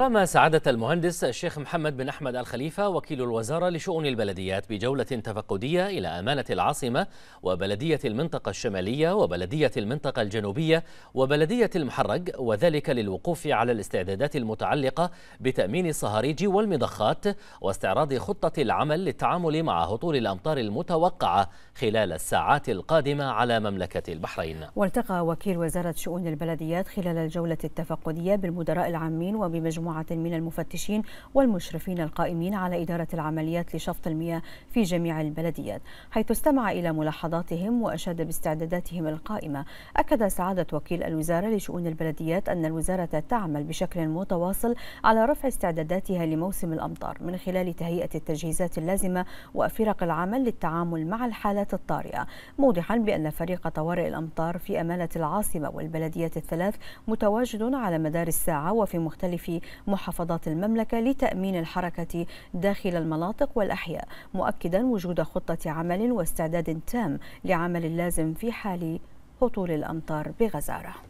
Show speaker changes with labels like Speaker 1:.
Speaker 1: قام سعادة المهندس الشيخ محمد بن أحمد الخليفة وكيل
Speaker 2: الوزارة لشؤون البلديات بجولة تفقدية إلى أمانة العاصمة وبلدية المنطقة الشمالية وبلدية المنطقة الجنوبية وبلدية المحرق وذلك للوقوف على الاستعدادات المتعلقة بتأمين الصهاريج والمضخات واستعراض خطة العمل للتعامل مع هطول الأمطار المتوقعة خلال الساعات القادمة على مملكة البحرين
Speaker 1: والتقى وكيل وزارة شؤون البلديات خلال الجولة التفقدية بالمدراء العامين وبمجموعة مجموعة من المفتشين والمشرفين القائمين على إدارة العمليات لشفط المياه في جميع البلديات حيث استمع إلى ملاحظاتهم وأشاد باستعداداتهم القائمة أكد سعادة وكيل الوزارة لشؤون البلديات أن الوزارة تعمل بشكل متواصل على رفع استعداداتها لموسم الأمطار من خلال تهيئة التجهيزات اللازمة وفرق العمل للتعامل مع الحالات الطارئة موضحا بأن فريق طوارئ الأمطار في أمانة العاصمة والبلديات الثلاث متواجد على مدار الساعة وفي مختلف محافظات المملكة لتأمين الحركة داخل المناطق والأحياء مؤكدا وجود خطة عمل واستعداد تام لعمل لازم في حال هطول الأمطار بغزارة